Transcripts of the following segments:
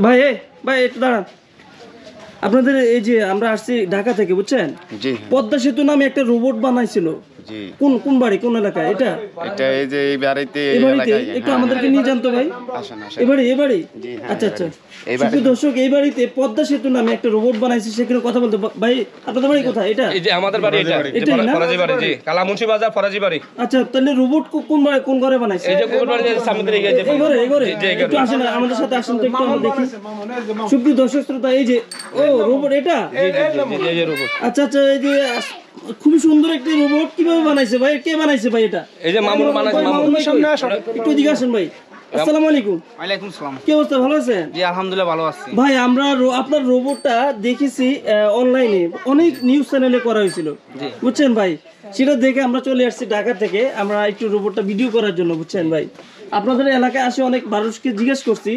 大爷，大爷，知道了。আপনাদের এই যে আমরা আসছি ঢাকা থেকে বুঝছেন পদ্মা সেতু নামে একটা রোবট বানাইছিল কোন কোন বাড়ি কোন এলাকায় এটা এটা এই যে এই বাড়িতে এই বাড়িতে একটু আমাদেরকে নিয়ে জানতো ভাই এই বাড়ি এই বাড়ি আচ্ছা আচ্ছা শুধু দর্শক এই বাড়িতে পদ্মা সেতু নামে একটা রোবট বানাইছে সেখানে কথা বলতে ভাই আপনাদের বাড়ি কোথায় এটা এই যে আমাদের বাড়ি এটা না ফরাজি বাড়ি জি বাজার ফরাজি বাড়ি আচ্ছা তাহলে রোবট কোন বাড়ি কোন ঘরে বানাইছে এই যে কোন বাড়ি সামনে যে এই ঘরে এই ঘরে একটু আসেন আমাদের সাথে আসেন তো একটু দেখি শুধু দর্শক শ্রোতা এই যে ওই রোবট এটা আচ্ছা আচ্ছা এই যে খুবই সুন্দর একটি রোবট কিভাবে বানাইছে ভাই কে বানাইছে ভাই এটা এই যে মামুন বানাইছে মামুন সামনে আসো একটু এদিকে আসেন ভাই দেখেছি অনলাইনে অনেক নিউজ চ্যানেলে করা হয়েছিল বুঝছেন ভাই সেটা দেখে আমরা চলে আসছি ঢাকা থেকে আমরা একটু রোবট ভিডিও করার জন্য বুঝছেন ভাই আপনাদের এলাকায় আসে অনেক মানুষকে জিজ্ঞেস করছি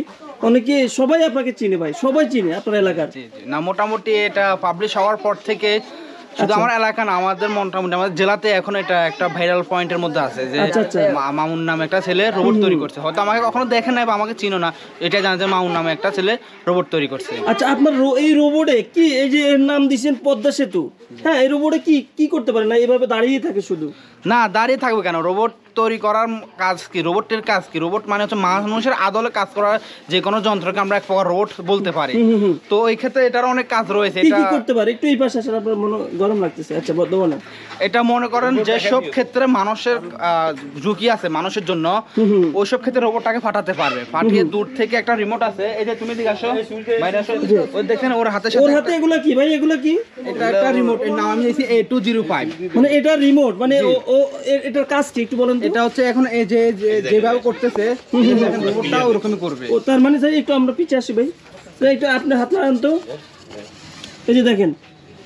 অনেকে সবাই আপনাকে চিনে ভাই সবাই চিনে আপনার এলাকার না মোটামুটি এটা পাবলিশ হওয়ার পর থেকে শুধু আচ্ছা। আমার এলাকা না আমাদের মোটামুটি আমাদের জেলাতে এখন এটা একটা ভাইরাল পয়েন্টের মধ্যে আছে যে আচ্ছা, আচ্ছা। মামুন নামে একটা ছেলে রোবট তৈরি করছে হয়তো আমাকে কখনো দেখে নাই বা আমাকে চিনো না এটা জানা যায় মামুন নামে একটা ছেলে রোবট তৈরি করছে আচ্ছা আপনার এই রোবটে কি এই যে এর নাম দিয়েছেন পদ্মা সেতু হ্যাঁ এই রোবটে কি কি করতে পারে না এভাবে দাঁড়িয়ে থাকে শুধু না দাঁড়িয়ে থাকবে কেন রোবট তৈরি করার কাজ কি রোবটের কাজ কি রোবট মানে হচ্ছে মানুষের আদলে কাজ করার যে কোনো যন্ত্রকে আমরা এক প্রকার রোবট বলতে পারি তো এই ক্ষেত্রে এটার অনেক কাজ রয়েছে এটা করতে পারে একটু এই পাশে আসলে আপনার মনে গরম লাগতেছে আচ্ছা বর্তমানে এটা মনে করেন যে সব ক্ষেত্রে মানুষের ঝুঁকি আছে মানুষের জন্য ওই সব ক্ষেত্রে রোবটটাকে ফাটাতে পারবে ফাটিয়ে দূর থেকে একটা রিমোট আছে এই যে তুমি দিকে আসো বাইরে আসো ওই দেখেন ওর হাতে ওর হাতে এগুলো কি ভাই এগুলো কি এটা একটা রিমোট এর নাম আমি দিয়েছি A205 মানে এটা রিমোট মানে ও এটার কাজ একটু বলেন এটা হচ্ছে এখন এই যে করতেছে ও তার মানে একটু আমরা আপনার হাত লাগান তো এই যে দেখেন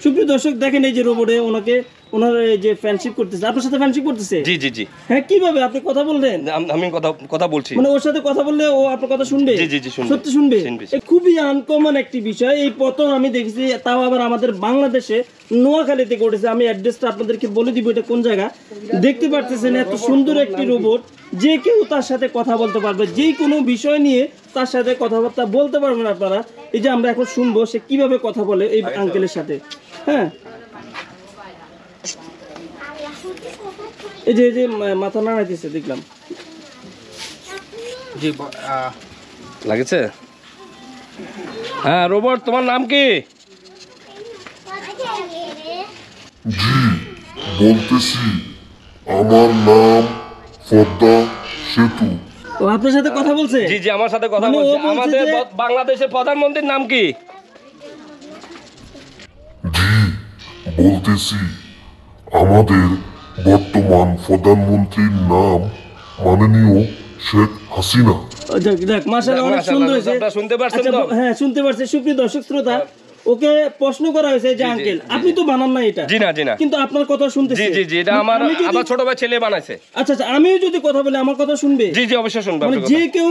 সুপ্রিয় দর্শক দেখেন এই যে রোবটে ওনাকে নোয়াখালীতে হ্যাঁ, আমি আপনাদেরকে বলে দিব এটা কোন জায়গা দেখতে পাচ্ছেন এত সুন্দর একটি রোবট যে কেউ তার সাথে কথা বলতে পারবে যে কোনো বিষয় নিয়ে তার সাথে কথাবার্তা বলতে পারবেন আপনারা এই যে আমরা এখন শুনবো সে কিভাবে কথা বলে এই আঙ্কেলের সাথে হ্যাঁ এই যে এই যে মাথা নাড়াইতেছে দেখলাম লাগেছে হ্যাঁ রোবট তোমার নাম কি আমার নাম সেতু ও আপনার সাথে কথা বলছে জি জি আমার সাথে কথা মানে বলছে আমাদের বাংলাদেশের প্রধানমন্ত্রীর নাম কি বলতেছি আমাদের বর্তমান প্রধানমন্ত্রীর নাম মাননীয় শেখ হাসিনা দেখ যাক মাশাআল্লাহ অনেক সুন্দর হয়েছে শুনতে পারছেন আচ্ছা, হ্যাঁ শুনতে পারছি সুপ্রিয় দর্শক শ্রোতা ওকে প্রশ্ন করা হয়েছে যে আঙ্কেল আপনি তো বানান না এটা জি না জি না কিন্তু আপনার কথা শুনতেছি জি জি এটা আমার আমার ছোট ভাই ছেলে বানাইছে আচ্ছা আচ্ছা আমিও যদি কথা বলি আমার কথা শুনবে জি জি অবশ্যই শুনবে মানে যে কেউ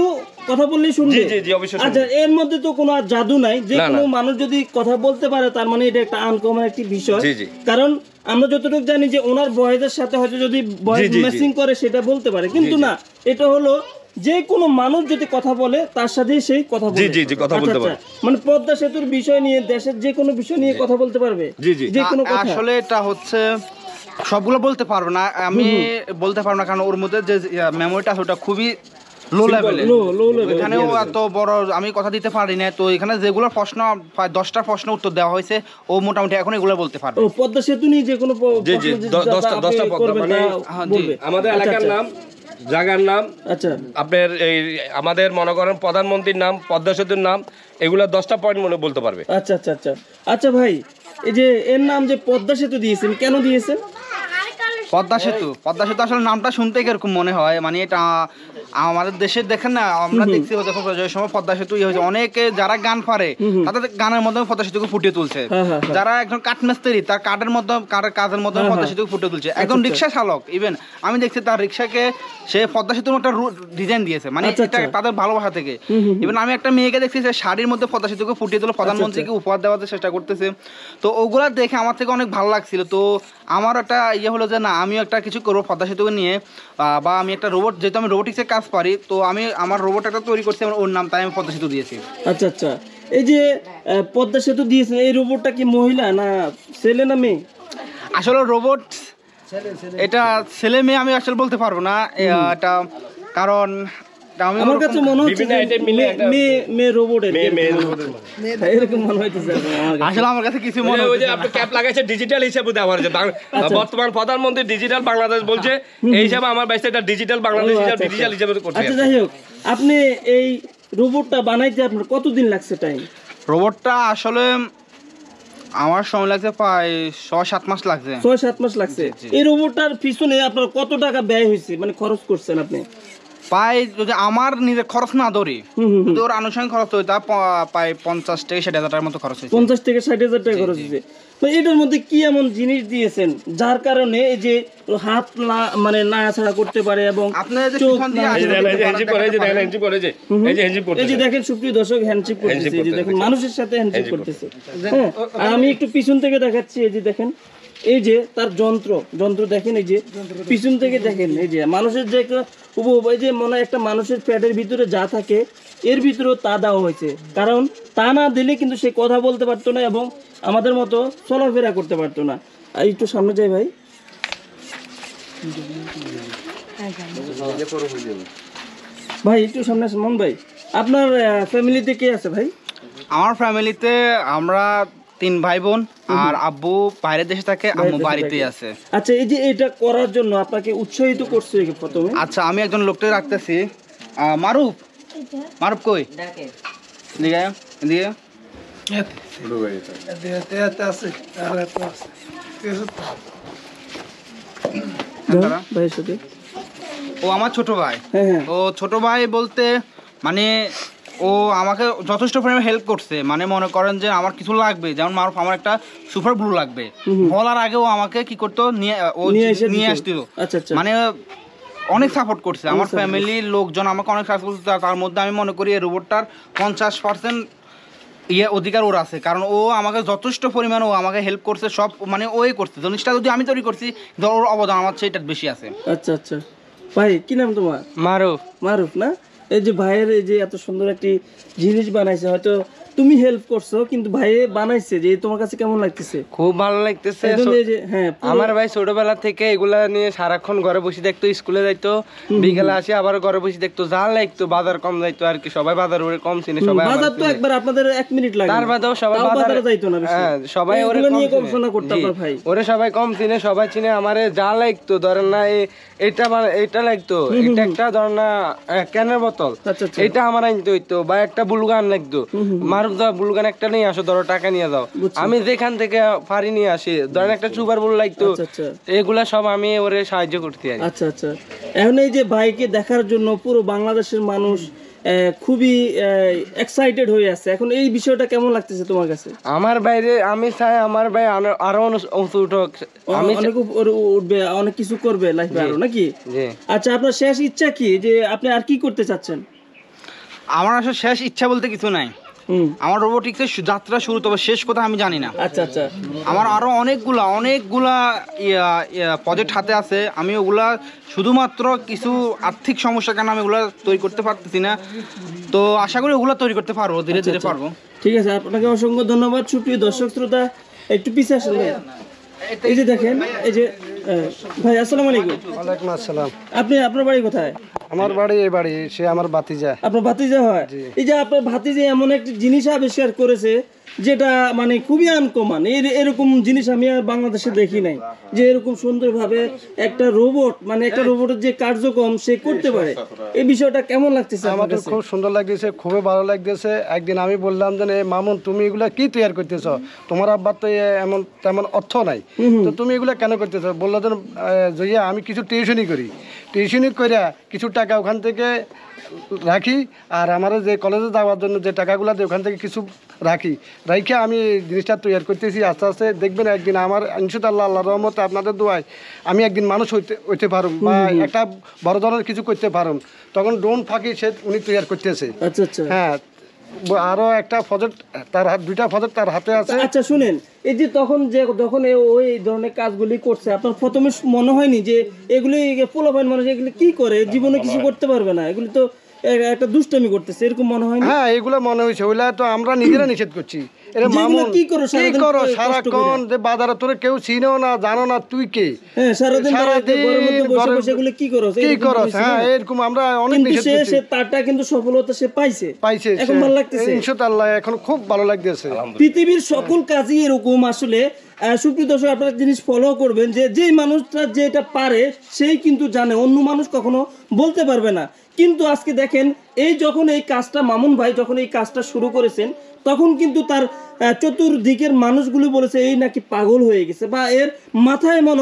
কথা বললেই শুনবে জি জি অবশ্যই আচ্ছা এর মধ্যে তো কোনো জাদু নাই যে কোনো মানুষ যদি কথা বলতে পারে তার মানে এটা একটা আনকমন একটি বিষয় জি জি কারণ আমরা যতটুকু জানি যে ওনার বয়সের সাথে হয়তো যদি বয়েজ ম্যাচিং করে সেটা বলতে পারে কিন্তু না এটা হলো যে কোনো মানুষ যদি কথা বলে তার সাথে সেই কথা বলে জি জি জি কথা আচ্ছা, বলতে আচ্ছা। পারে মানে পদ্মা সেতুর বিষয় নিয়ে দেশের যে কোনো বিষয় নিয়ে কথা বলতে পারবে জি জি যে কোনো কথা আসলে এটা হচ্ছে সবগুলো বলতে পারবো না আমি বলতে পারবো না কারণ ওর মধ্যে যে মেমোরিটা ওটা খুবই লো লেভেলে এখানেও এত বড় আমি কথা দিতে পারি না তো এখানে যেগুলো প্রশ্ন প্রায় দশটা প্রশ্ন উত্তর দেওয়া হয়েছে ও মোটামুটি এখন এগুলো বলতে পারবে পদ্মা সেতু নিয়ে যে কোনো দশটা দশটা মানে হ্যাঁ, আমাদের আচ্ছা, এলাকার নাম জায়গার নাম আচ্ছা আপনার এই আমাদের মনে করেন প্রধানমন্ত্রীর নাম পদ্মা সেতুর নাম এগুলো দশটা পয়েন্ট মনে বলতে পারবে আচ্ছা আচ্ছা আচ্ছা আচ্ছা ভাই এই যে এর নাম যে পদ্মা সেতু দিয়েছেন কেন দিয়েছেন পদ্মা সেতু পদ্মা সেতু আসলে নামটা শুনতে এরকম মনে হয় মানে এটা আমাদের দেশে দেখেন না আমরা দেখছি যখন সময় পদ্মা সেতু ইয়ে হয়েছে অনেকে যারা গান পারে তাদের গানের মধ্যে পদ্মা সেতুকে ফুটিয়ে তুলছে হ্যাঁ, হ্যাঁ, হ্যাঁ। যারা একজন কাঠমিস্ত্রি তার কাঠের মধ্যে কাঠের কাজের মধ্যে পদ্মা সেতুকে ফুটিয়ে তুলছে একজন আচ্ছা, আচ্ছা। রিক্সা চালক ইভেন আমি দেখছি তার রিক্সাকে সে পদ্মা সেতুর একটা ডিজাইন দিয়েছে মানে আচ্ছা, তাদের ভালোবাসা থেকে ইভেন আমি একটা মেয়েকে দেখছি সে শাড়ির মধ্যে পদ্মা সেতুকে ফুটিয়ে তুলে প্রধানমন্ত্রীকে উপহার দেওয়ার চেষ্টা করতেছে তো ওগুলা দেখে আমার থেকে অনেক ভালো লাগছিল তো আমার একটা ইয়ে হলো যে না আমিও একটা কিছু করবো পদ্মা সেতুকে নিয়ে বা আমি একটা রোবট যেহেতু আমি রোবোটিক্সের কাজ পারি তো আমি আমার রোবট একটা তৈরি করছি আমার ওর নাম তাই আমি পদ্মা সেতু দিয়েছি আচ্ছা আচ্ছা এই যে পদ্মা সেতু দিয়েছেন এই রোবটটা কি মহিলা না ছেলে না মেয়ে আসলে রোবট এটা ছেলে মেয়ে আমি আসলে বলতে পারবো না এটা কারণ আমার কাছে মনে হচ্ছে মেয়ে রোবটের আসলে আমার কাছে কিছু মনে যে আপনি ক্যাপ লাগাইছে ডিজিটাল হিসাবে দেওয়ার যে বর্তমান প্রধানমন্ত্রী ডিজিটাল বাংলাদেশ বলছে এই হিসাবে আমার এটা ডিজিটাল বাংলাদেশ হিসাবে ডিজিটাল আচ্ছা, আচ্ছা। হিসাবে করছে আচ্ছা যাই হোক আপনি এই রোবটটা বানাইতে আপনার কতদিন লাগছে টাইম রোবটটা আসলে আমার সময় লাগছে প্রায় ছয় সাত মাস লাগছে ছয় সাত মাস লাগছে এই রোবটটার পিছনে আপনার কত টাকা ব্যয় হয়েছে মানে খরচ করছেন আপনি পাই যদি আমার নিজের খরচ না ধরি ওর আনুষঙ্গিক খরচ হয় তা পঞ্চাশ থেকে ষাট হাজার টাকার মতো খরচ হয়েছে পঞ্চাশ থেকে ষাট হাজার টাকা খরচ হয়েছে তো এটার মধ্যে কি এমন জিনিস দিয়েছেন যার কারণে এই যে হাত মানে করতে পারে এবং দেখেন সুপ্রিয় দর্শক হ্যান্ডশিপ করতেছে মানুষের সাথে হ্যান্ডশিপ করতেছে হ্যাঁ, আমি একটু পিছন থেকে দেখাচ্ছি এই যে দেখেন এই যে তার যন্ত্র যন্ত্র দেখেন এই যে পিছন থেকে দেখেন এই যে মানুষের যে উপ এই যে মনে একটা মানুষের পেটের ভিতরে যা থাকে এর ভিতরেও তা দেওয়া হয়েছে কারণ তা না দিলে কিন্তু সে কথা বলতে পারতো না এবং আমাদের মতো চলাফেরা করতে পারতো না আর একটু সামনে যাই ভাই ভাই একটু সামনে আছে মন ভাই আপনার ফ্যামিলিতে কে আছে ভাই আমার ফ্যামিলিতে আমরা তিন ভাই বোন আর আব্বু বাইরের দেশে থাকে আম্মু বাড়িতেই আছে আচ্ছা এই যে এটা করার জন্য আপনাকে উৎসাহিত করছে প্রথমে আচ্ছা আমি একজন লোকটা রাখতেছি মারুফ মারুফ কই এদিকে এদিকে ও আমার ছোট ভাই হ্যাঁ, হ্যাঁ। ও ছোট ভাই বলতে মানে ও আমাকে যথেষ্ট পরিমাণে হেল্প করছে মানে মনে করেন যে আমার কিছু লাগবে যেমন মারুফ আমার একটা সুপার ব্লু লাগবে বলার আগে ও আমাকে কি করতো নিয়ে ও নিয়ে আসতো আচ্ছা, আচ্ছা। মানে অনেক সাপোর্ট করছে আমার ফ্যামিলির লোকজন আমাকে অনেক সাপোর্ট করছে তার মধ্যে আমি মনে করি এই রোবটটার পঞ্চাশ পার্সেন্ট ইয়ে অধিকার ওর আছে কারণ ও আমাকে যথেষ্ট পরিমাণে ও আমাকে হেল্প করছে সব মানে ওই করছে জিনিসটা যদি আমি তৈরি করছি ধর ওর অবদান আমার চেয়ে এটার বেশি আছে আচ্ছা আচ্ছা ভাই কি নাম তোমার মারুফ মারুফ না এই যে ভাইয়ের এই যে এত সুন্দর একটি জিনিস বানাইছে হয়তো তুমি হেল্প করছো কিন্তু ভাই বানাইছে যে তোমার কাছে কেমন লাগতেছে খুব ভালো লাগতেছে হ্যাঁ আমার ভাই ছোটবেলা থেকে এগুলা নিয়ে সারাক্ষণ ঘরে বসে দেখতো স্কুলে যাইতো বিকেলে আসে আবার ঘরে বসে দেখতো যা লাগতো বাজার কম যাইতো আর কি সবাই বাজার ওরে কম চিনে সবাই বাজার তো একবার আপনাদের এক মিনিট লাগে তার বাদেও সবাই বাজারে যাইতো না হ্যাঁ সবাই ওরে নিয়ে শোনা করতো আপনার ভাই ওরে সবাই কম চিনে সবাই চিনে আমারে যা লাগতো ধরেন না এটা এটা লাগতো এটা একটা ধরেন না ক্যানের মতো পিস্তল আচ্ছা, আচ্ছা, আচ্ছা। এটা আমার আনতে হইতো বা একটা বুলগান লাগতো মারুক দাও বুলগান একটা নিয়ে আসো ধরো টাকা নিয়ে দাও আমি যেখান থেকে ফাড়ি নিয়ে আসি ধরেন একটা সুপার বুল লাগতো এগুলা সব আমি ওরে সাহায্য করতে আচ্ছা আচ্ছা এখন এই যে ভাইকে দেখার জন্য পুরো বাংলাদেশের মানুষ খুবই এক্সাইটেড হয়ে আছে এখন এই বিষয়টা কেমন লাগতেছে তোমার কাছে আমার বাইরে আমি চাই আমার ভাই আরো উঠুক আমি অনেক উঠবে অনেক কিছু করবে লাইফে আরো নাকি আচ্ছা আপনার শেষ ইচ্ছা কি যে আপনি আর কি করতে চাচ্ছেন আমার আসলে শেষ ইচ্ছা বলতে কিছু নাই আমার রোবোটিক্সের যাত্রা শুরু তবে শেষ কথা আমি জানি না আচ্ছা আচ্ছা আমার আরো অনেকগুলা অনেকগুলা প্রজেক্ট হাতে আছে আমি ওগুলা শুধুমাত্র কিছু আর্থিক সমস্যা কারণে আমি ওগুলা তৈরি করতে পারতেছি না তো আশা করি ওগুলা তৈরি করতে পারবো ধীরে আচ্ছা, ধীরে আচ্ছা। পারবো ঠিক আছে আপনাকে অসংখ্য ধন্যবাদ সুপ্রিয় দর্শক শ্রোতা একটু পিছিয়ে আসেন এই যে দেখেন এই যে ভাই আসসালামু আলাইকুম ওয়ালাইকুম আসসালাম আপনি আপনার বাড়ি কোথায় আমার বাড়ি এই বাড়ি সে আমার ভাতিজা আপনার ভাতিজা হয় এই যে আপনার ভাতিজা এমন একটি জিনিস আবিষ্কার করেছে যেটা মানে খুবই আনকমান এর এরকম জিনিস আমি আর বাংলাদেশে দেখি নাই যে এরকম সুন্দরভাবে একটা রোবট মানে একটা রোবটের যে কার্যক্রম সে করতে পারে এই বিষয়টা কেমন লাগতেছে আমাদের খুব সুন্দর লাগতেছে খুবই ভালো লাগতেছে একদিন আমি বললাম যে মামুন তুমি এগুলা কি তৈরি করতেছ তোমার আব্বার তো এমন তেমন অর্থ নাই তো তুমি এগুলা কেন করতেছ বললো যে আমি কিছু টিউশনই করি টিউশনি করে কিছু টাকা ওখান থেকে রাখি আর আমার যে কলেজে যাওয়ার জন্য যে টাকাগুলো দেয় ওখান থেকে কিছু রাখি রাইখে আমি জিনিসটা তৈরি করতেছি আস্তে আস্তে দেখবেন একদিন আমার ইনশাআল্লাহ আল্লাহ রহমতে আপনাদের দোয়ায় আমি একদিন মানুষ হইতে হইতে পারুম বা একটা বড় ধরনের কিছু করতে পারুম তখন ডোন ফাঁকি সে উনি তৈরি করতেছে আচ্ছা, আচ্ছা। হ্যাঁ আরো একটা ফজট তার হাত দুইটা ফজট তার হাতে আছে আচ্ছা শুনেন এই যে তখন যে যখন ওই ধরনের কাজগুলি করছে আপনার প্রথমে মনে হয়নি যে এগুলি পোলাপাইন মানুষ এগুলি কি করে জীবনে কিছু করতে পারবে না এগুলি তো একটা দুষ্টমি করতেছে এরকম মনে হয় হ্যাঁ এগুলো মনে হয়েছে ওইলা তো আমরা নিজেরা নিষেধ করছি খুব ভালো লাগতেছে পৃথিবীর সকল কাজই এরকম আসলে সুপ্রিয় দর্শক আপনারা জিনিস ফলো করবেন যে যেই মানুষটা যেটা পারে সেই কিন্তু জানে অন্য মানুষ কখনো বলতে পারবে না কিন্তু আজকে দেখেন এই যখন এই কাজটা মামুন ভাই যখন এই কাজটা শুরু করেছেন তখন কিন্তু তার চতুর্দিকের মানুষগুলো বলেছে এই নাকি পাগল হয়ে গেছে বা এর মাথায় এমন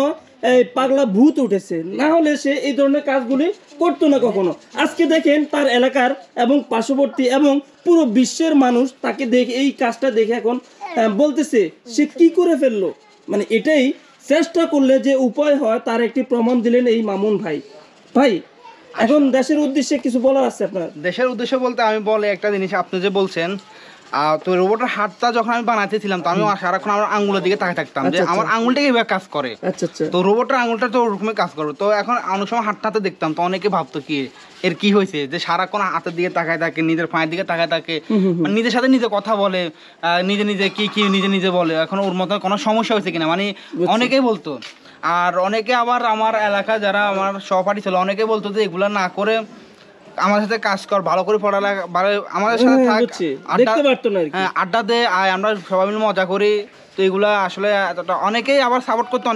এই পাগলা ভূত উঠেছে না হলে সে এই ধরনের কাজগুলি করতো না কখনো আজকে দেখেন তার এলাকার এবং পার্শ্ববর্তী এবং পুরো বিশ্বের মানুষ তাকে দেখে এই কাজটা দেখে এখন বলতেছে সে কি করে ফেললো মানে এটাই চেষ্টা করলে যে উপায় হয় তার একটি প্রমাণ দিলেন এই মামুন ভাই ভাই এখন দেশের উদ্দেশ্যে কিছু বলার আছে আপনার দেশের উদ্দেশ্য বলতে আমি বলে একটা জিনিস আপনি যে বলছেন তো রোবটের হাতটা যখন আমি তো আমি সারাক্ষণ আমার দিকে তাকিয়ে থাকতাম যে আচ্ছা, আচ্ছা। আমার কিভাবে কাজ করে আচ্ছা, তো রোবটের তো ওরকমই কাজ তো এখন অনেক সময় হাতটাতে দেখতাম তো অনেকে ভাবতো কি এর কি হয়েছে যে সারাক্ষণ হাতের দিকে তাকায় থাকে নিজের পায়ের দিকে তাকায় থাকে মানে নিজের সাথে নিজে কথা বলে নিজে নিজে কি কি নিজে নিজে বলে এখন ওর মতো কোনো সমস্যা হয়েছে কিনা মানে অনেকেই বলতো আর অনেকে আবার আমার এলাকা যারা আমার সহপাঠী ছিল অনেকে বলতো যে এগুলো না করে আমার সাথে কাজ কর ভালো করে পড়ালেখা ভালো আমাদের সাথে হ্যাঁ, থাক হ্যাঁ, আড্ডা দে আয় আমরা সবাই মিলে মজা করি তো এগুলা আসলে অনেকেই আবার সাপোর্ট করতে